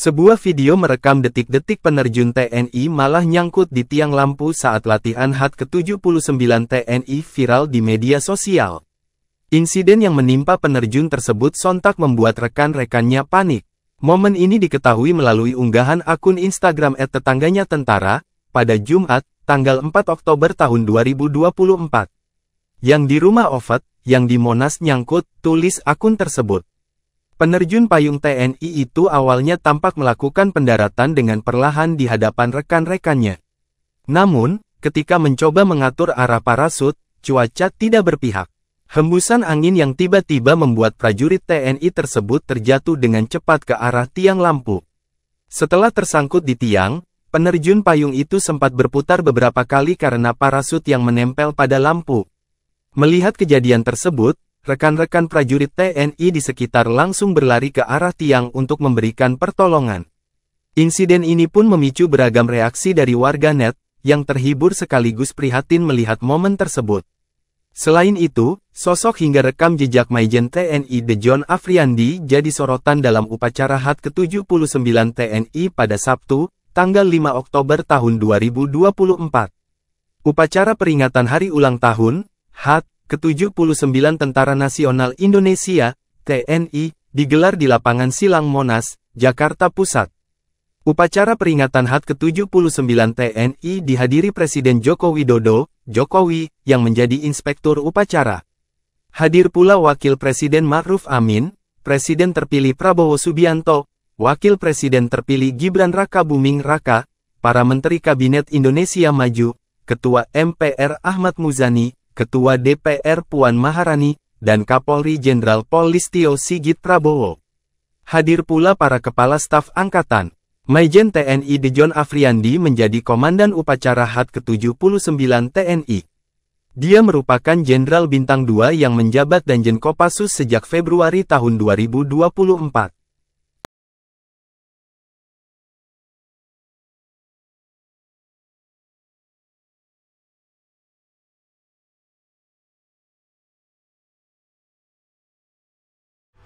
Sebuah video merekam detik-detik penerjun TNI malah nyangkut di tiang lampu saat latihan HAT ke-79 TNI viral di media sosial. Insiden yang menimpa penerjun tersebut sontak membuat rekan-rekannya panik. Momen ini diketahui melalui unggahan akun Instagram at tetangganya tentara, pada Jumat, tanggal 4 Oktober tahun 2024. Yang di rumah Ovet, yang di Monas nyangkut, tulis akun tersebut. Penerjun payung TNI itu awalnya tampak melakukan pendaratan dengan perlahan di hadapan rekan-rekannya. Namun, ketika mencoba mengatur arah parasut, cuaca tidak berpihak. Hembusan angin yang tiba-tiba membuat prajurit TNI tersebut terjatuh dengan cepat ke arah tiang lampu. Setelah tersangkut di tiang, penerjun payung itu sempat berputar beberapa kali karena parasut yang menempel pada lampu. Melihat kejadian tersebut, rekan-rekan prajurit TNI di sekitar langsung berlari ke arah tiang untuk memberikan pertolongan. Insiden ini pun memicu beragam reaksi dari warganet, yang terhibur sekaligus prihatin melihat momen tersebut. Selain itu, sosok hingga rekam jejak Maijen TNI The John Afriandi jadi sorotan dalam upacara HAT ke-79 TNI pada Sabtu, tanggal 5 Oktober tahun 2024. Upacara peringatan hari ulang tahun, HAT, ke-79 Tentara Nasional Indonesia, TNI, digelar di lapangan Silang Monas, Jakarta Pusat. Upacara peringatan HAT ke-79 TNI dihadiri Presiden Joko Widodo, Jokowi, yang menjadi inspektur upacara. Hadir pula Wakil Presiden Ma'ruf Amin, Presiden terpilih Prabowo Subianto, Wakil Presiden terpilih Gibran Raka Buming Raka, para Menteri Kabinet Indonesia Maju, Ketua MPR Ahmad Muzani, Ketua DPR Puan Maharani, dan Kapolri Jenderal Polistio Sigit Prabowo. Hadir pula para kepala staf angkatan. Majen TNI Dejon Afriandi menjadi komandan upacara HAT ke-79 TNI. Dia merupakan jenderal bintang 2 yang menjabat Danjen Kopassus sejak Februari tahun 2024.